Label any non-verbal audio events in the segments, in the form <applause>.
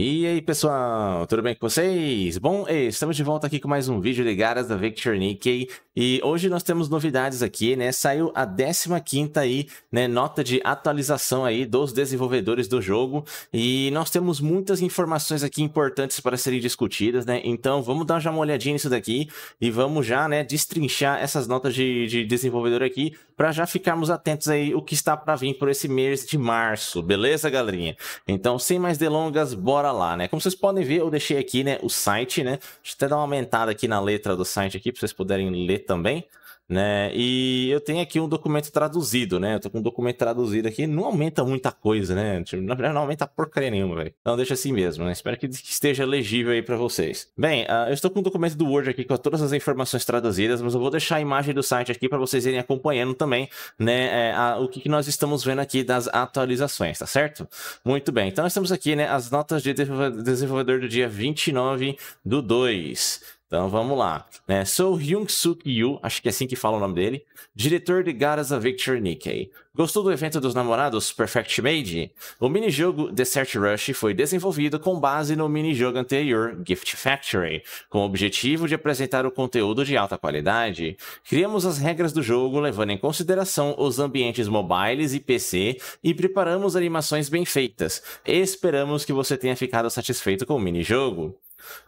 E aí, pessoal, tudo bem com vocês? Bom, estamos de volta aqui com mais um vídeo de Garas da Victor Nikkei. E hoje nós temos novidades aqui, né? Saiu a 15ª aí, né, nota de atualização aí dos desenvolvedores do jogo. E nós temos muitas informações aqui importantes para serem discutidas, né? Então vamos dar já uma olhadinha nisso daqui e vamos já, né, destrinchar essas notas de, de desenvolvedor aqui para já ficarmos atentos aí o que está para vir por esse mês de março, beleza, galerinha? Então, sem mais delongas, bora lá, né? Como vocês podem ver, eu deixei aqui, né, o site, né? Deixa eu até dar uma aumentada aqui na letra do site aqui para vocês poderem ler também né? E eu tenho aqui um documento traduzido, né? Eu tô com um documento traduzido aqui, não aumenta muita coisa, né? Tipo, na verdade, não aumenta porcaria nenhuma, velho. Então deixa assim mesmo, né? Espero que esteja legível aí para vocês. Bem, uh, eu estou com um documento do Word aqui com todas as informações traduzidas, mas eu vou deixar a imagem do site aqui para vocês irem acompanhando também, né? É, a, o que, que, nós estamos vendo aqui das atualizações, tá certo? Muito bem, então nós temos aqui, né? As notas de desenvolvedor do dia 29 do 2. Então vamos lá. Né? Sou Hyung-Suk Yu, acho que é assim que fala o nome dele, diretor de Garas a Victor Nikkei. Gostou do evento dos namorados Perfect Made? O minijogo Desert Rush foi desenvolvido com base no minijogo anterior Gift Factory, com o objetivo de apresentar o conteúdo de alta qualidade. Criamos as regras do jogo levando em consideração os ambientes mobiles e PC e preparamos animações bem feitas. Esperamos que você tenha ficado satisfeito com o minijogo.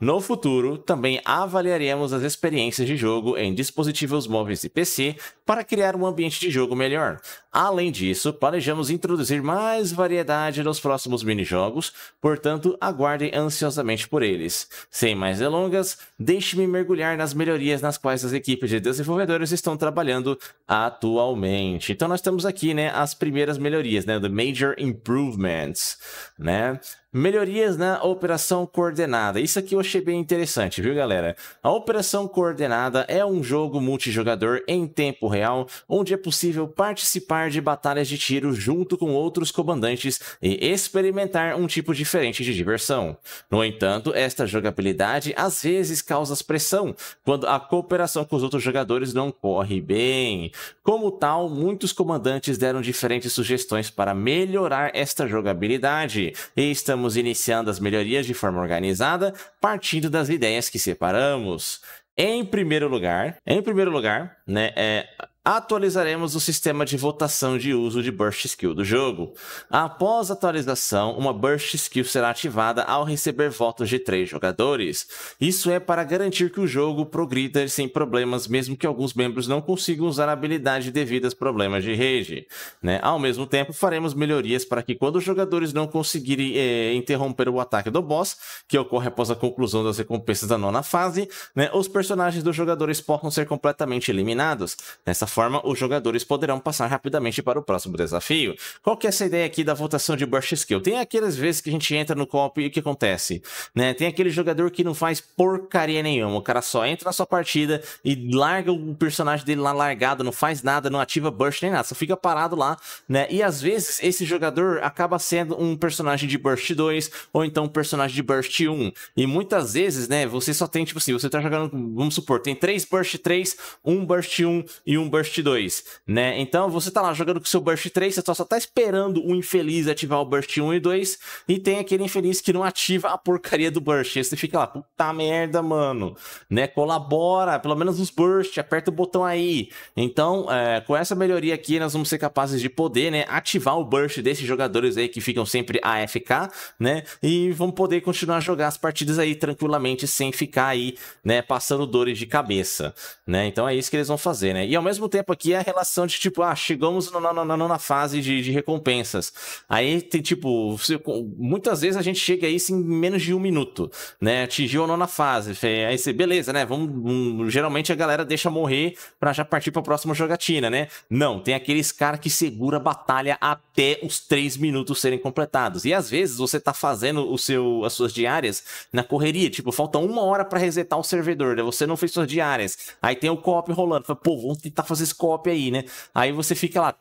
No futuro, também avaliaremos as experiências de jogo em dispositivos móveis e PC para criar um ambiente de jogo melhor, Além disso, planejamos introduzir mais variedade nos próximos minijogos, portanto, aguardem ansiosamente por eles. Sem mais delongas, deixe-me mergulhar nas melhorias nas quais as equipes de desenvolvedores estão trabalhando atualmente. Então nós temos aqui, né, as primeiras melhorias, né, the major improvements, né? Melhorias na operação coordenada. Isso aqui eu achei bem interessante, viu, galera? A operação coordenada é um jogo multijogador em tempo real, onde é possível participar participar de batalhas de tiro junto com outros comandantes e experimentar um tipo diferente de diversão. No entanto, esta jogabilidade às vezes causa pressão quando a cooperação com os outros jogadores não corre bem. Como tal, muitos comandantes deram diferentes sugestões para melhorar esta jogabilidade e estamos iniciando as melhorias de forma organizada, partindo das ideias que separamos. Em primeiro lugar, em primeiro lugar, né, é, atualizaremos o sistema de votação de uso de Burst Skill do jogo. Após a atualização, uma Burst Skill será ativada ao receber votos de três jogadores. Isso é para garantir que o jogo progrida sem problemas, mesmo que alguns membros não consigam usar a habilidade devido aos problemas de rede. Né? Ao mesmo tempo, faremos melhorias para que quando os jogadores não conseguirem é, interromper o ataque do boss, que ocorre após a conclusão das recompensas da nona fase, né, os personagens dos jogadores possam ser completamente eliminados. Nessa forma, os jogadores poderão passar rapidamente para o próximo desafio. Qual que é essa ideia aqui da votação de burst skill? Tem aquelas vezes que a gente entra no copo e o que acontece? Né? Tem aquele jogador que não faz porcaria nenhuma, o cara só entra na sua partida e larga o personagem dele lá largado, não faz nada, não ativa burst nem nada, só fica parado lá, né? E às vezes esse jogador acaba sendo um personagem de burst 2 ou então um personagem de burst 1. E muitas vezes, né, você só tem tipo assim, você tá jogando, vamos supor, tem três burst 3, um burst 1 e um burst Burst 2, né? Então você tá lá jogando com seu Burst 3, você tá só, tá esperando o infeliz ativar o Burst 1 e 2, e tem aquele infeliz que não ativa a porcaria do Burst. E você fica lá, puta merda, mano, né? Colabora, pelo menos nos Burst, aperta o botão aí. Então, é, com essa melhoria aqui, nós vamos ser capazes de poder, né, ativar o Burst desses jogadores aí que ficam sempre AFK, né? E vão poder continuar a jogar as partidas aí tranquilamente, sem ficar aí, né, passando dores de cabeça, né? Então é isso que eles vão fazer, né? E ao mesmo tempo aqui é a relação de tipo, ah, chegamos na, na, na, na fase de, de, recompensas. Aí tem tipo, você, muitas vezes a gente chega a isso em menos de um minuto, né? Atingiu a nona fase. Aí você, beleza, né? Vamos, um, geralmente a galera deixa morrer para já partir para a próxima jogatina, né? Não, tem aqueles cara que segura a batalha até os três minutos serem completados. E às vezes você tá fazendo o seu, as suas diárias na correria, tipo, falta uma hora para resetar o servidor, né? Você não fez suas diárias. Aí tem o co op rolando. Fala, pô, vamos tentar fazer umas scope aí, né? Aí você fica lá,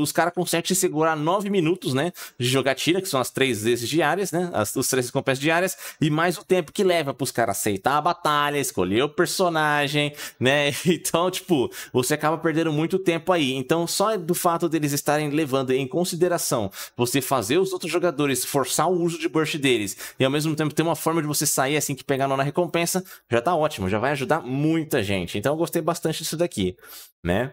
os caras conseguem segurar 9 minutos, né? De jogatina, que são as três vezes diárias, né? As, os três recompensas diárias, e mais o tempo que leva pros caras aceitar a batalha, escolher o personagem, né? <laughs> Então, tipo, você acaba perdendo muito tempo aí. Então, só do fato deles estarem levando em consideração você fazer os outros jogadores forçar o uso de burst deles e ao mesmo tempo ter uma forma de você sair assim que pegar nona recompensa, já tá ótimo, já vai ajudar muita gente. Então, eu gostei bastante disso daqui né?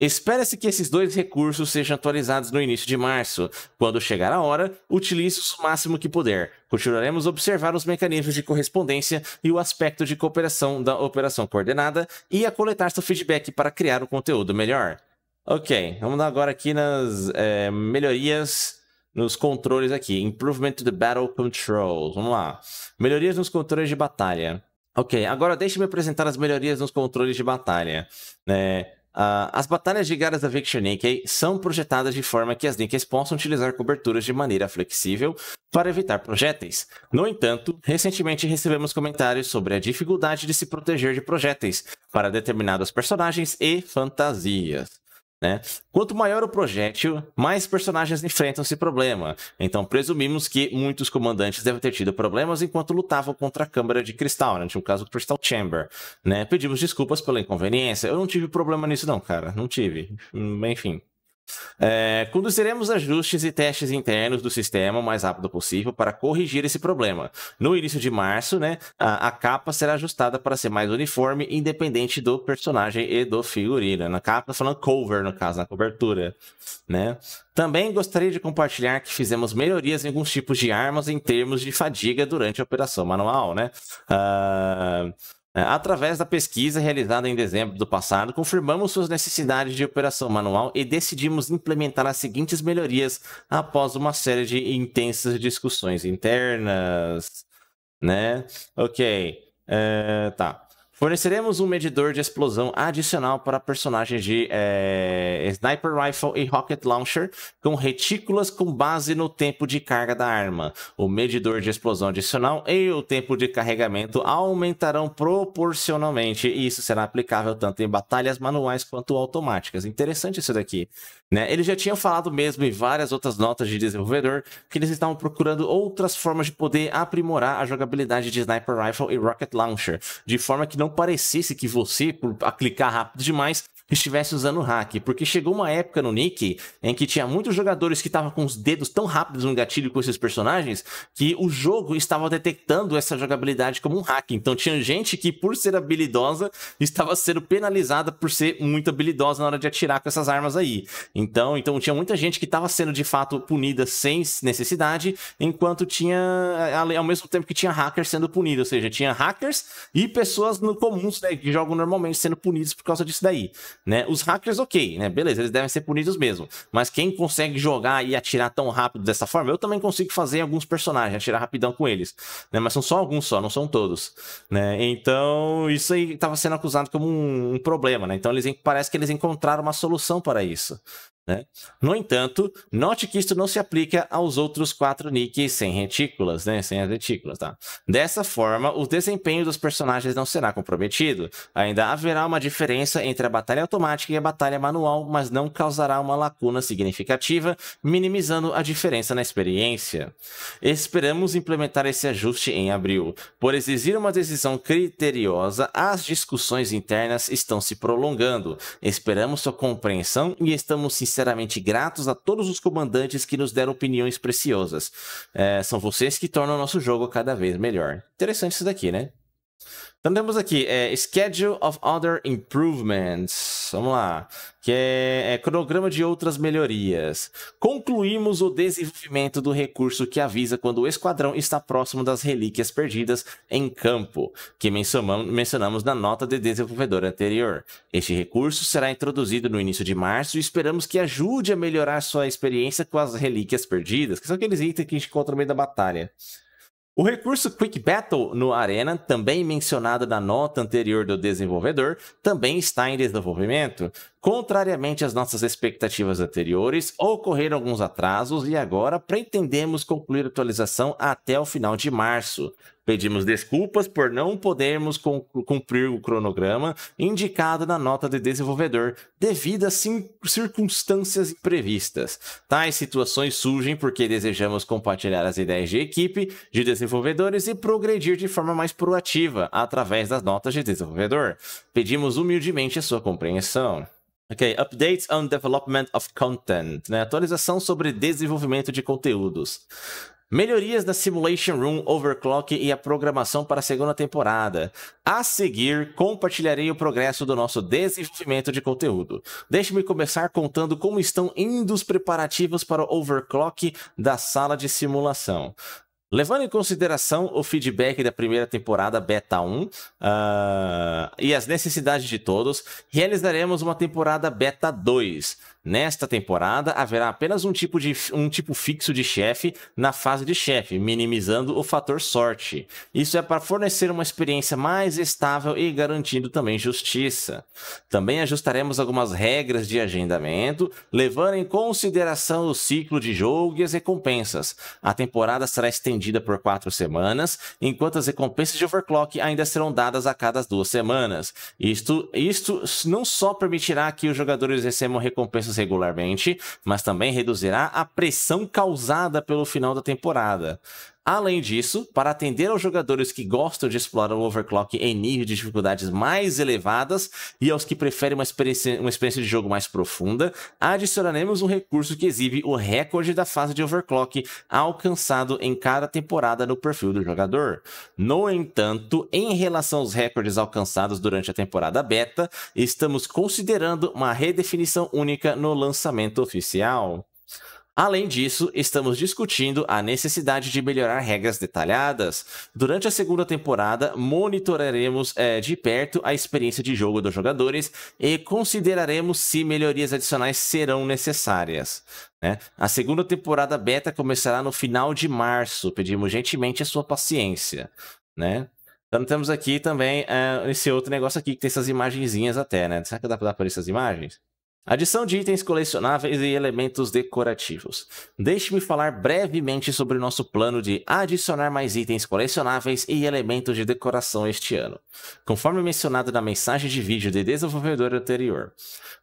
Espera-se que esses dois recursos sejam atualizados no início de março. Quando chegar a hora, utilize-os o máximo que puder. Continuaremos a observar os mecanismos de correspondência e o aspecto de cooperação da operação coordenada e a coletar seu feedback para criar um conteúdo melhor. Ok, vamos dar agora aqui nas é, melhorias nos controles aqui. Improvement to the Battle Controls. Vamos lá. Melhorias nos controles de batalha. Ok, agora deixe-me apresentar as melhorias nos controles de batalha. É, Uh, as batalhas de Garas da Victor Nikkei são projetadas de forma que as Nikkeis possam utilizar coberturas de maneira flexível para evitar projéteis. No entanto, recentemente recebemos comentários sobre a dificuldade de se proteger de projéteis para determinados personagens e fantasias. Né? Quanto maior o projétil, mais personagens enfrentam esse problema. Então, presumimos que muitos comandantes devem ter tido problemas enquanto lutavam contra a câmara de cristal, né? Tinha um caso Crystal Chamber, né? Pedimos desculpas pela inconveniência. Eu não tive problema nisso não, cara. Não tive. Enfim, é, conduziremos ajustes e testes internos do sistema o mais rápido possível para corrigir esse problema. No início de março, né, a, a capa será ajustada para ser mais uniforme, independente do personagem e do figurino. Na capa, tá falando cover, no caso, na cobertura. Né? Também gostaria de compartilhar que fizemos melhorias em alguns tipos de armas em termos de fadiga durante a operação manual, né? Uh, é, através da pesquisa realizada em dezembro do passado, confirmamos suas necessidades de operação manual e decidimos implementar as seguintes melhorias após uma série de intensas discussões internas, né? Ok, é, tá. Forneceremos um medidor de explosão adicional para personagens de é, Sniper Rifle e Rocket Launcher com retículas com base no tempo de carga da arma. O medidor de explosão adicional e o tempo de carregamento aumentarão proporcionalmente e isso será aplicável tanto em batalhas manuais quanto automáticas. Interessante isso daqui. Né? Eles já tinham falado mesmo em várias outras notas de desenvolvedor que eles estavam procurando outras formas de poder aprimorar a jogabilidade de Sniper Rifle e Rocket Launcher, de forma que não não parecesse que você, por clicar rápido demais, estivesse usando hack, porque chegou uma época no Nick em que tinha muitos jogadores que estavam com os dedos tão rápidos no gatilho com esses personagens que o jogo estava detectando essa jogabilidade como um hack. Então tinha gente que, por ser habilidosa, estava sendo penalizada por ser muito habilidosa na hora de atirar com essas armas aí. Então, então tinha muita gente que estava sendo de fato punida sem necessidade, enquanto tinha ao mesmo tempo que tinha hackers sendo punidos, ou seja, tinha hackers e pessoas no comuns né, que jogam normalmente sendo punidos por causa disso daí né? Os hackers, ok, né? Beleza, eles devem ser punidos mesmo. Mas quem consegue jogar e atirar tão rápido dessa forma, eu também consigo fazer alguns personagens, atirar rapidão com eles, né? Mas são só alguns só, não são todos, né? Então, isso aí estava sendo acusado como um, um problema, né? Então, eles, parece que eles encontraram uma solução para isso, né? No entanto, note que isto não se aplica aos outros quatro nicks sem retículas, né? sem as retículas. Tá? Dessa forma, o desempenho dos personagens não será comprometido. Ainda haverá uma diferença entre a batalha automática e a batalha manual, mas não causará uma lacuna significativa, minimizando a diferença na experiência. Esperamos implementar esse ajuste em abril. Por exigir uma decisão criteriosa, as discussões internas estão se prolongando. Esperamos sua compreensão e estamos sinceramente sinceramente gratos a todos os comandantes que nos deram opiniões preciosas. É, são vocês que tornam o nosso jogo cada vez melhor. Interessante isso daqui, né? Então temos aqui é, Schedule of Other Improvements. Vamos lá. Que é, é, cronograma de outras melhorias. Concluímos o desenvolvimento do recurso que avisa quando o esquadrão está próximo das relíquias perdidas em campo, que mencionamos na nota de desenvolvedor anterior. Este recurso será introduzido no início de março e esperamos que ajude a melhorar sua experiência com as relíquias perdidas, que são aqueles itens que a gente encontra no meio da batalha. O recurso Quick Battle no Arena, também mencionado na nota anterior do desenvolvedor, também está em desenvolvimento. Contrariamente às nossas expectativas anteriores, ocorreram alguns atrasos e agora pretendemos concluir a atualização até o final de março. Pedimos desculpas por não podermos cumprir o cronograma indicado na nota de desenvolvedor devido a circunstâncias imprevistas. Tais situações surgem porque desejamos compartilhar as ideias de equipe, de desenvolvedores e progredir de forma mais proativa através das notas de desenvolvedor. Pedimos humildemente a sua compreensão. Ok, updates on development of content, né? Atualização sobre desenvolvimento de conteúdos. Melhorias na Simulation Room, Overclock e a programação para a segunda temporada. A seguir, compartilharei o progresso do nosso desenvolvimento de conteúdo. Deixe-me começar contando como estão indo os preparativos para o Overclock da sala de simulação. Levando em consideração o feedback da primeira temporada Beta 1 uh, ah, e as necessidades de todos, realizaremos uma temporada Beta 2 Nesta temporada, haverá apenas um tipo, de, um tipo fixo de chefe na fase de chefe, minimizando o fator sorte. Isso é para fornecer uma experiência mais estável e garantindo também justiça. Também ajustaremos algumas regras de agendamento, levando em consideração o ciclo de jogo e as recompensas. A temporada será estendida por quatro semanas, enquanto as recompensas de overclock ainda serão dadas a cada duas semanas. Isto, isto não só permitirá que os jogadores recebam recompensas minutos regularmente, mas também reduzirá a pressão causada pelo final da temporada. Além disso, para atender aos jogadores que gostam de explorar o overclock em nível de dificuldades mais elevadas e aos que preferem uma experiência, uma experiência de jogo mais profunda, adicionaremos um recurso que exibe o recorde da fase de overclock alcançado em cada temporada no perfil do jogador. No entanto, em relação aos recordes alcançados durante a temporada beta, estamos considerando uma redefinição única no lançamento oficial. Além disso, estamos discutindo a necessidade de melhorar regras detalhadas. Durante a segunda temporada, monitoraremos é, de perto a experiência de jogo dos jogadores e consideraremos se melhorias adicionais serão necessárias. Né? A segunda temporada beta começará no final de março. Pedimos gentilmente a sua paciência. Né? Então temos aqui também uh, esse outro negócio aqui que tem essas imagenzinhas até, né? Será que dá para dar para essas imagens? Adição de itens colecionáveis e elementos decorativos. Deixe-me falar brevemente sobre nosso plano de adicionar mais itens colecionáveis e elementos de decoração este ano, conforme mencionado na mensagem de vídeo de desenvolvedor anterior.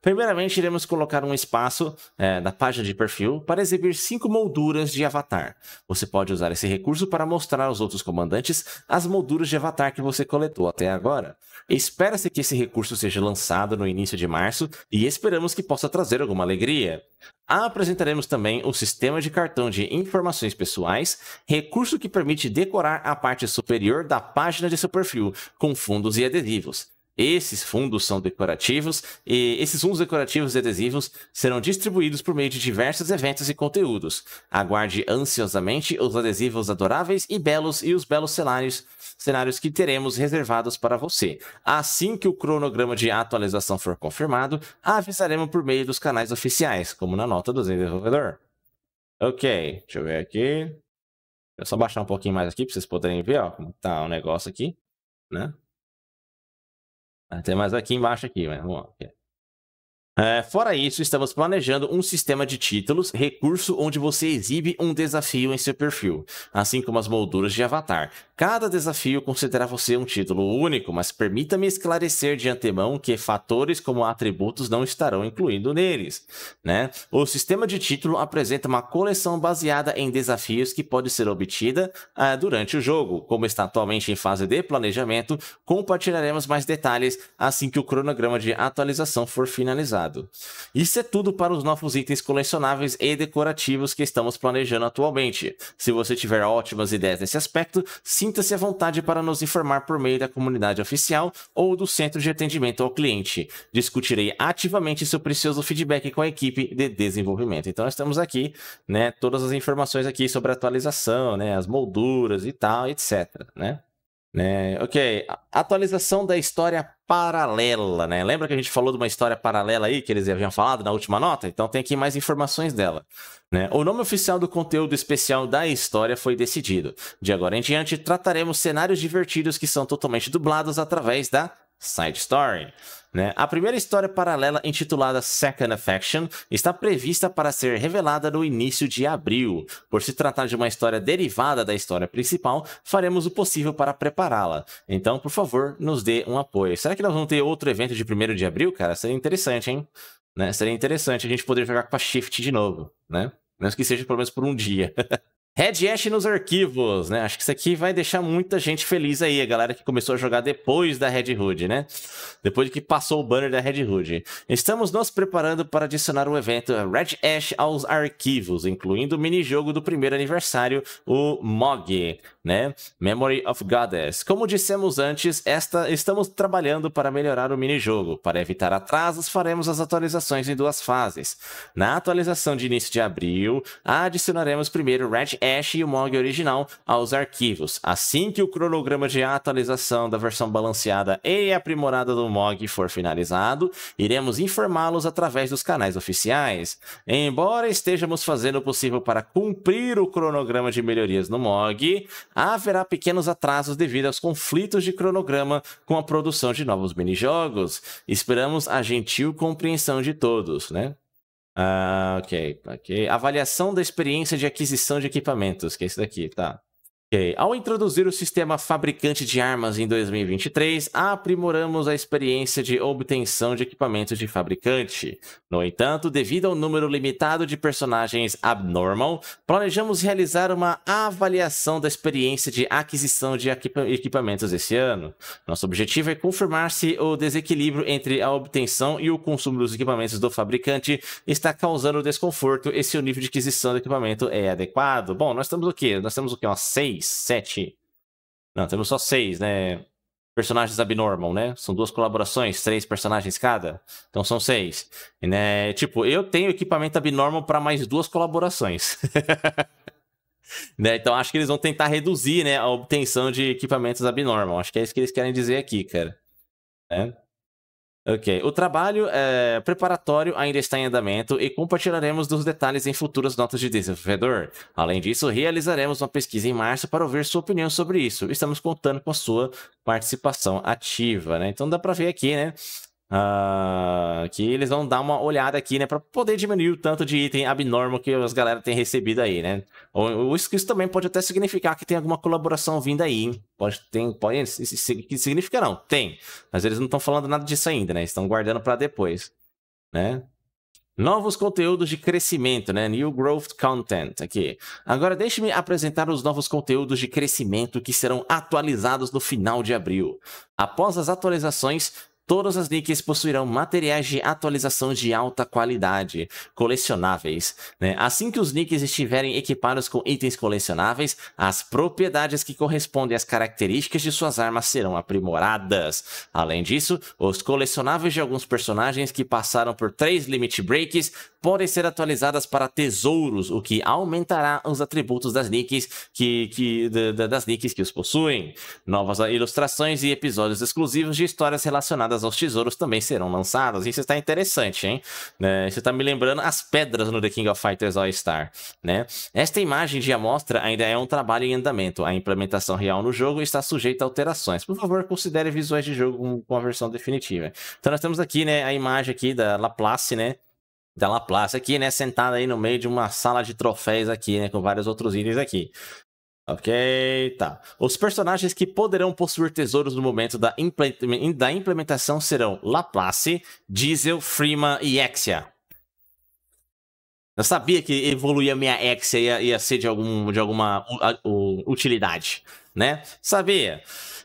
Primeiramente, iremos colocar um espaço é, na página de perfil para exibir cinco molduras de avatar. Você pode usar esse recurso para mostrar aos outros comandantes as molduras de avatar que você coletou até agora. Espera-se que esse recurso seja lançado no início de março e esperamos esperamos que possa trazer alguma alegria. Apresentaremos também o sistema de cartão de informações pessoais, recurso que permite decorar a parte superior da página de seu perfil, com fundos e adesivos. Esses fundos são decorativos e esses fundos decorativos e adesivos serão distribuídos por meio de diversos eventos e conteúdos. Aguarde ansiosamente os adesivos adoráveis e belos e os belos cenários cenários que teremos reservados para você. Assim que o cronograma de atualização for confirmado, avisaremos por meio dos canais oficiais, como na nota do desenvolvedor. Ok, deixa eu ver aqui. Deixa eu só baixar um pouquinho mais aqui para vocês poderem ver ó, como tá o negócio aqui, né? Tem mais aqui embaixo aqui, mas vamos lá. É, fora isso, estamos planejando um sistema de títulos, recurso onde você exibe um desafio em seu perfil, assim como as molduras de avatar. Cada desafio considera você um título único, mas permita-me esclarecer de antemão que fatores como atributos não estarão incluídos neles. Né? O sistema de título apresenta uma coleção baseada em desafios que pode ser obtida é, durante o jogo. Como está atualmente em fase de planejamento, compartilharemos mais detalhes assim que o cronograma de atualização for finalizado. Isso é tudo para os novos itens colecionáveis e decorativos que estamos planejando atualmente. Se você tiver ótimas ideias nesse aspecto, sinta-se à vontade para nos informar por meio da comunidade oficial ou do centro de atendimento ao cliente. Discutirei ativamente seu precioso feedback com a equipe de desenvolvimento. Então estamos aqui, né, todas as informações aqui sobre a atualização, né, as molduras e tal, etc, né? Né? Ok, atualização da história paralela, né? Lembra que a gente falou de uma história paralela aí que eles haviam falado na última nota? Então tem aqui mais informações dela. Né? O nome oficial do conteúdo especial da história foi decidido. De agora em diante, trataremos cenários divertidos que são totalmente dublados através da Side Story. Né? A primeira história paralela, intitulada Second Affection, está prevista para ser revelada no início de abril. Por se tratar de uma história derivada da história principal, faremos o possível para prepará-la. Então, por favor, nos dê um apoio. Será que nós vamos ter outro evento de 1 de abril, cara? Seria interessante, hein? Né? Seria interessante a gente poder jogar com a Shift de novo, né? Menos que seja pelo menos por um dia. <laughs> Red Ash nos arquivos, né? Acho que isso aqui vai deixar muita gente feliz aí, a galera que começou a jogar depois da Red Hood, né? Depois que passou o banner da Red Hood. Estamos nos preparando para adicionar o evento Red Ash aos arquivos, incluindo o minijogo do primeiro aniversário, o MOG, né? Memory of Goddess. Como dissemos antes, esta estamos trabalhando para melhorar o minijogo. Para evitar atrasos, faremos as atualizações em duas fases. Na atualização de início de abril, adicionaremos primeiro Red Ash e o Mog original aos arquivos. Assim que o cronograma de atualização da versão balanceada e aprimorada do Mog for finalizado, iremos informá-los através dos canais oficiais. Embora estejamos fazendo o possível para cumprir o cronograma de melhorias no Mog, haverá pequenos atrasos devido aos conflitos de cronograma com a produção de novos minijogos. Esperamos a gentil compreensão de todos, né? Ah, ok, ok. Avaliação da experiência de aquisição de equipamentos, que é isso daqui, tá. Okay. Ao introduzir o sistema fabricante de armas em 2023, aprimoramos a experiência de obtenção de equipamentos de fabricante. No entanto, devido ao número limitado de personagens abnormal, planejamos realizar uma avaliação da experiência de aquisição de equipamentos esse ano. Nosso objetivo é confirmar se o desequilíbrio entre a obtenção e o consumo dos equipamentos do fabricante está causando desconforto e se o nível de aquisição do equipamento é adequado. Bom, nós temos o quê? Nós temos o quê? Uma 6? sete Não, temos só seis né? Personagens abnormal, né? São duas colaborações, três personagens cada. Então são seis. E, né, tipo, eu tenho equipamento abnormal para mais duas colaborações. <laughs> né? Então acho que eles vão tentar reduzir né, a obtenção de equipamentos abnormal. Acho que é isso que eles querem dizer aqui, cara. Né? Ok. O trabalho é, preparatório ainda está em andamento e compartilharemos dos detalhes em futuras notas de desenvolvedor. Além disso, realizaremos uma pesquisa em março para ouvir sua opinião sobre isso. Estamos contando com a sua participação ativa, né? Então dá para ver aqui, né? Uh, que eles vão dar uma olhada aqui, né? Pra poder diminuir o tanto de item abnormal que as galera têm recebido aí, né? Ou, isso, isso também pode até significar que tem alguma colaboração vindo aí, hein? Pode, tem, pode, significa não, tem. Mas eles não estão falando nada disso ainda, né? Estão guardando para depois, né? Novos conteúdos de crescimento, né? New Growth Content aqui. Agora deixe-me apresentar os novos conteúdos de crescimento que serão atualizados no final de abril. Após as atualizações, Todas as nicks possuirão materiais de atualização de alta qualidade, colecionáveis. Né? Assim que os nicks estiverem equipados com itens colecionáveis, as propriedades que correspondem às características de suas armas serão aprimoradas. Além disso, os colecionáveis de alguns personagens que passaram por três limit breaks podem ser atualizadas para tesouros, o que aumentará os atributos das nicks que, que, das nicks que os possuem. Novas ilustrações e episódios exclusivos de histórias relacionadas os aos tesouros também serão lançadas. Isso está interessante, hein? É, isso está me lembrando as pedras no The King of Fighters All-Star, né? Esta imagem de amostra ainda é um trabalho em andamento. A implementação real no jogo está sujeita a alterações. Por favor, considere visuais de jogo com a versão definitiva. Então nós temos aqui, né, a imagem aqui da Laplace, né? da Laplace aqui, né? Sentada aí no meio de uma sala de troféus aqui, né? Com vários outros itens aqui. Ok, tá. Os personagens que poderão possuir tesouros no momento da, da implementação serão Laplace, Diesel, Freema e Exia. Eu sabia que evoluir a minha Exia ia, ia ser de, algum, de alguma uh, uh, utilidade, né? Sabia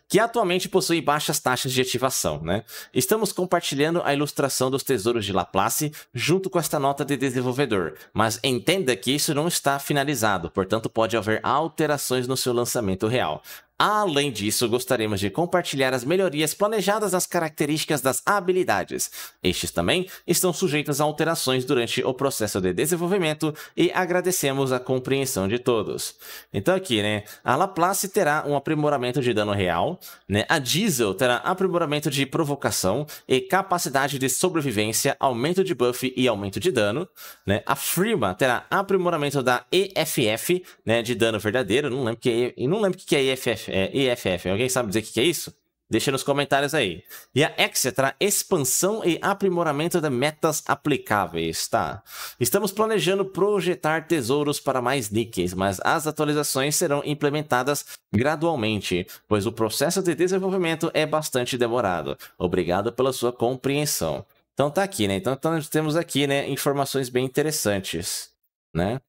que atualmente possui baixas taxas de ativação. Né? Estamos compartilhando a ilustração dos tesouros de Laplace junto com esta nota de desenvolvedor, mas entenda que isso não está finalizado, portanto pode haver alterações no seu lançamento real. Além disso, gostaríamos de compartilhar as melhorias planejadas nas características das habilidades. Estes também estão sujeitos a alterações durante o processo de desenvolvimento e agradecemos a compreensão de todos. Então aqui, né, a Laplace terá um aprimoramento de dano real, né, a Diesel terá aprimoramento de provocação e capacidade de sobrevivência, aumento de buff e aumento de dano, né, a Freema terá aprimoramento da EFF, né, de dano verdadeiro, não lembro que é, não lembro que é EFF EFF, é EFF. Alguém sabe dizer o que é isso? Deixa nos comentários aí. E a Exia é expansão e aprimoramento de metas aplicáveis, tá? Estamos planejando projetar tesouros para mais níqueis, mas as atualizações serão implementadas gradualmente, pois o processo de desenvolvimento é bastante demorado. Obrigado pela sua compreensão. Então tá aqui, né? Então, então temos aqui, né, informações bem interessantes, né?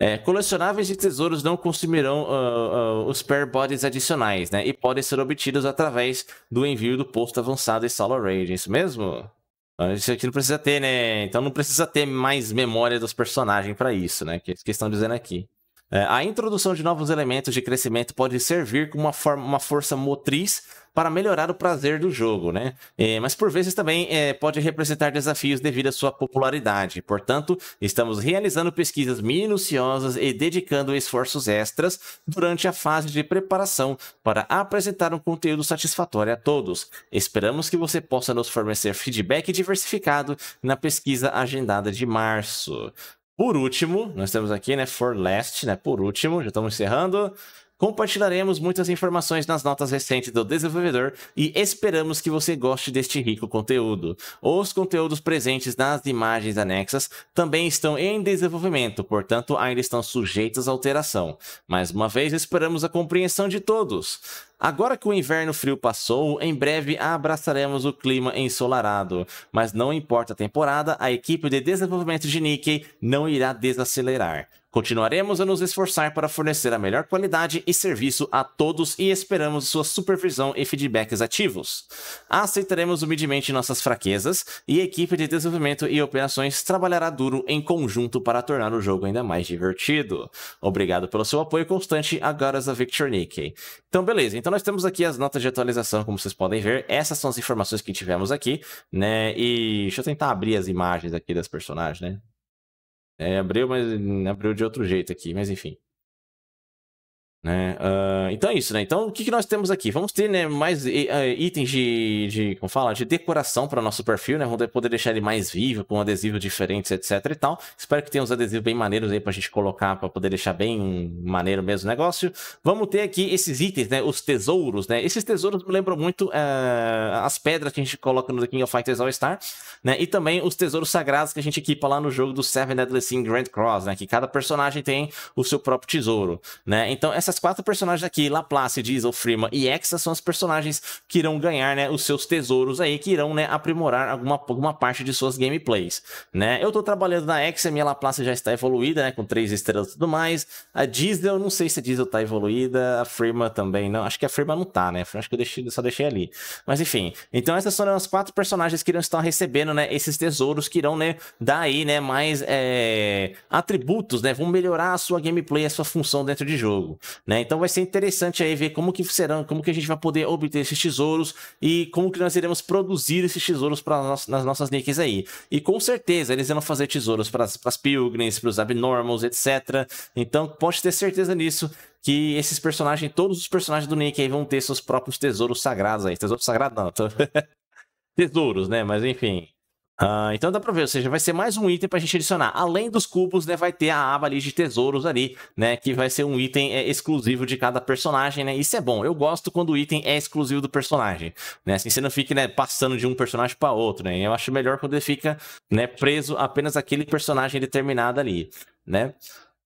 É, colecionáveis e tesouros não consumirão uh, uh, os spare bodies adicionais, né? E podem ser obtidos através do envio do posto avançado em Solar Raid, é isso mesmo? Ah, isso aqui não precisa ter, né? Então não precisa ter mais memória dos personagens para isso, né? Que é isso que estão dizendo aqui. É, a introdução de novos elementos de crescimento pode servir como uma, forma, uma força motriz para melhorar o prazer do jogo, né? É, mas por vezes também é, pode representar desafios devido à sua popularidade. Portanto, estamos realizando pesquisas minuciosas e dedicando esforços extras durante a fase de preparação para apresentar um conteúdo satisfatório a todos. Esperamos que você possa nos fornecer feedback diversificado na pesquisa agendada de março. Por último, nós temos aqui, né, for last, né, por último, já estamos encerrando compartilharemos muitas informações nas notas recentes do desenvolvedor e esperamos que você goste deste rico conteúdo. Os conteúdos presentes nas imagens anexas também estão em desenvolvimento, portanto, ainda estão sujeitos a alteração. Mais uma vez, esperamos a compreensão de todos. Agora que o inverno frio passou, em breve abraçaremos o clima ensolarado. Mas não importa a temporada, a equipe de desenvolvimento de Nikkei não irá desacelerar. Continuaremos a nos esforçar para fornecer a melhor qualidade e serviço a todos e esperamos sua supervisão e feedbacks ativos. Aceitaremos humildemente nossas fraquezas e a equipe de desenvolvimento e operações trabalhará duro em conjunto para tornar o jogo ainda mais divertido. Obrigado pelo seu apoio constante, agora a Victor Nikkei. Então, beleza. Então, nós temos aqui as notas de atualização, como vocês podem ver. Essas são as informações que tivemos aqui, né? E deixa eu tentar abrir as imagens aqui das personagens, né? É, abriu, mas abriu de outro jeito aqui, mas enfim. Né? Uh, então é isso, né? Então o que, que nós temos aqui? Vamos ter né, mais uh, itens de, de, como fala, de decoração para o nosso perfil, né? Vamos poder deixar ele mais vivo, com adesivos diferentes, etc e tal. Espero que tenha uns adesivos bem maneiros aí para a gente colocar, para poder deixar bem maneiro mesmo o negócio. Vamos ter aqui esses itens, né? Os tesouros, né? Esses tesouros me lembram muito uh, as pedras que a gente coloca no The King of Fighters All-Star, né? E também os tesouros sagrados que a gente equipa lá no jogo do Seven Deadly Sin Grand Cross, né? Que cada personagem tem o seu próprio tesouro, né? Então essas essas quatro personagens aqui, Laplace, Diesel, Freeman e Exa, são as personagens que irão ganhar, né, os seus tesouros aí, que irão, né, aprimorar alguma, alguma parte de suas gameplays, né. Eu tô trabalhando na Exa, minha Laplace já está evoluída, né, com três estrelas e tudo mais. A Diesel, não sei se a Diesel tá evoluída, a Freeman também não, acho que a Freeman não tá, né, acho que eu deixei, só deixei ali. Mas enfim, então essas são as quatro personagens que irão estar recebendo, né, esses tesouros que irão, né, dar aí, né, mais é, atributos, né, vão melhorar a sua gameplay, a sua função dentro de jogo. Né? Então vai ser interessante aí ver como que serão, como que a gente vai poder obter esses tesouros e como que nós iremos produzir esses tesouros para nas, nas nossas nickels aí. E com certeza eles irão fazer tesouros para as pilgrims, para os abnormals, etc. Então pode ter certeza nisso que esses personagens, todos os personagens do Nick aí vão ter seus próprios tesouros sagrados aí. tesouros sagrados não, tô... <laughs> tesouros, né? Mas enfim, ah, então dá pra ver, ou seja, vai ser mais um item pra gente adicionar. Além dos cubos, né, vai ter a aba ali de tesouros ali, né, que vai ser um item é, exclusivo de cada personagem, né, isso é bom. Eu gosto quando o item é exclusivo do personagem, né, assim você não fica, né, passando de um personagem pra outro, né, eu acho melhor quando ele fica, né, preso apenas aquele personagem determinado ali, né.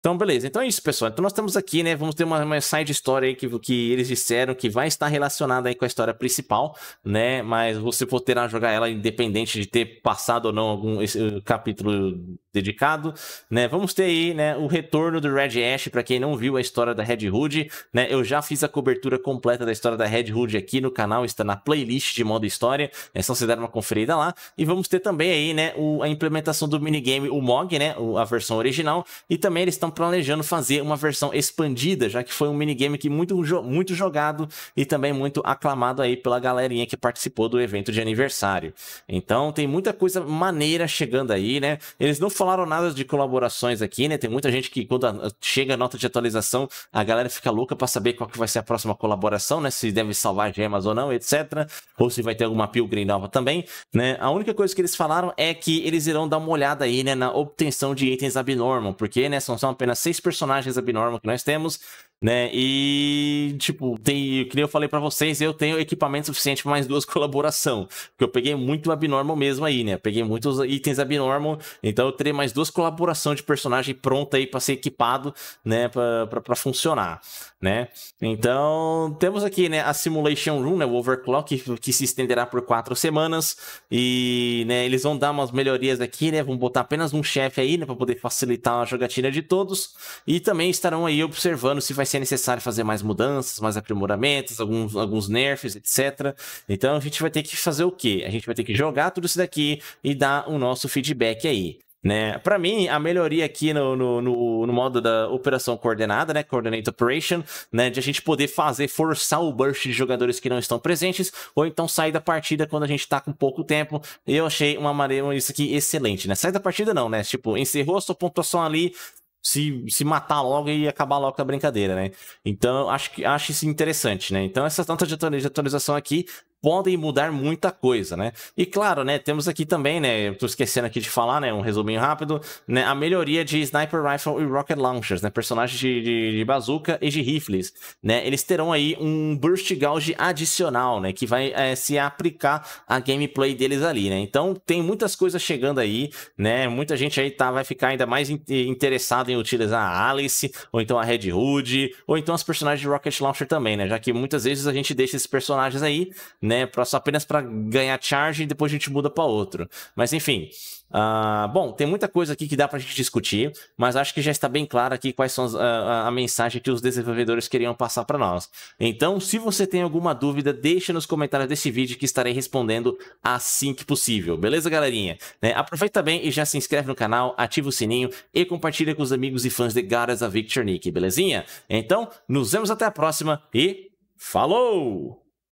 Então, beleza. Então é isso, pessoal. Então nós estamos aqui, né? Vamos ter uma, uma side story aí que, que eles disseram que vai estar relacionada aí com a história principal, né? Mas você poderá jogar ela independente de ter passado ou não algum esse, uh, capítulo dedicado, né? Vamos ter aí, né, o retorno do Red Ash para quem não viu a história da Red Hood, né? Eu já fiz a cobertura completa da história da Red Hood aqui no canal, está na playlist de modo história, é só você dar uma conferida lá. E vamos ter também aí, né, o, a implementação do minigame, o MOG, né, a versão original, e também eles estão estão planejando fazer uma versão expandida, já que foi um minigame que muito, muito jogado e também muito aclamado aí pela galerinha que participou do evento de aniversário. Então tem muita coisa maneira chegando aí, né? Eles não falaram nada de colaborações aqui, né? Tem muita gente que quando a, chega a nota de atualização, a galera fica louca para saber qual que vai ser a próxima colaboração, né? Se deve salvar gemas ou não, etc. Ou se vai ter alguma pilgrim nova também, né? A única coisa que eles falaram é que eles irão dar uma olhada aí, né, na obtenção de itens abnormal, porque, né, são só apenas seis personagens abnormal que nós temos, né? E, tipo, tem, que nem eu falei para vocês, eu tenho equipamento suficiente para mais duas <laughs> colaboração, porque eu peguei muito abnormal mesmo aí, né? peguei muitos itens abnormal, então eu terei mais duas colaboração de personagem pronta aí para ser equipado, né, para funcionar, né? Então, temos aqui, né, a Simulation Room, né, o Overclock que, que se estenderá por quatro semanas e, né, eles vão dar umas melhorias aqui, né? Vão botar apenas um chefe aí, né, para poder facilitar a jogatina de todos e também estarão aí observando se vai ser necessário fazer mais mudanças, mais aprimoramentos, alguns, alguns nerfs, etc. Então a gente vai ter que fazer o quê? A gente vai ter que jogar tudo isso daqui e dar o nosso feedback aí. Né? Para mim, a melhoria aqui no, no, no, no, modo da operação coordenada, né? Coordinate Operation, né? De a gente poder fazer, forçar o burst de jogadores que não estão presentes, ou então sair da partida quando a gente está com pouco tempo. Eu achei uma maneira, isso aqui excelente, né? Sair da partida não, né? Tipo, encerrou a sua pontuação ali, se, se matar logo e acabar logo com a brincadeira, né? Então, acho que acho isso interessante, né? Então, essa tanta de atualização aqui podem mudar muita coisa, né? E claro, né, temos aqui também, né, tô esquecendo aqui de falar, né, um resuminho rápido, né, a melhoria de Sniper Rifle e Rocket Launchers, né, personagens de, de, de bazuca e de rifles, né, eles terão aí um Burst Gauge adicional, né, que vai é, se aplicar a gameplay deles ali, né, então tem muitas coisas chegando aí, né, muita gente aí tá, vai ficar ainda mais in em utilizar a Alice, ou então a Red Hood, ou então os personagens de Rocket Launcher também, né, já que muitas vezes a gente deixa esses personagens aí, né? Pra, só apenas para ganhar charge e depois a gente muda para outro. Mas enfim. Uh, bom, tem muita coisa aqui que dá para a gente discutir, mas acho que já está bem claro aqui quais são as, a, a, mensagem que os desenvolvedores queriam passar para nós. Então, se você tem alguma dúvida, deixa nos comentários desse vídeo que estarei respondendo assim que possível. Beleza, galerinha? Né? Aproveita bem e já se inscreve no canal, ativa o sininho e compartilha com os amigos e fãs de Garas a Victor Nick, belezinha? Então, nos vemos até a próxima e falou!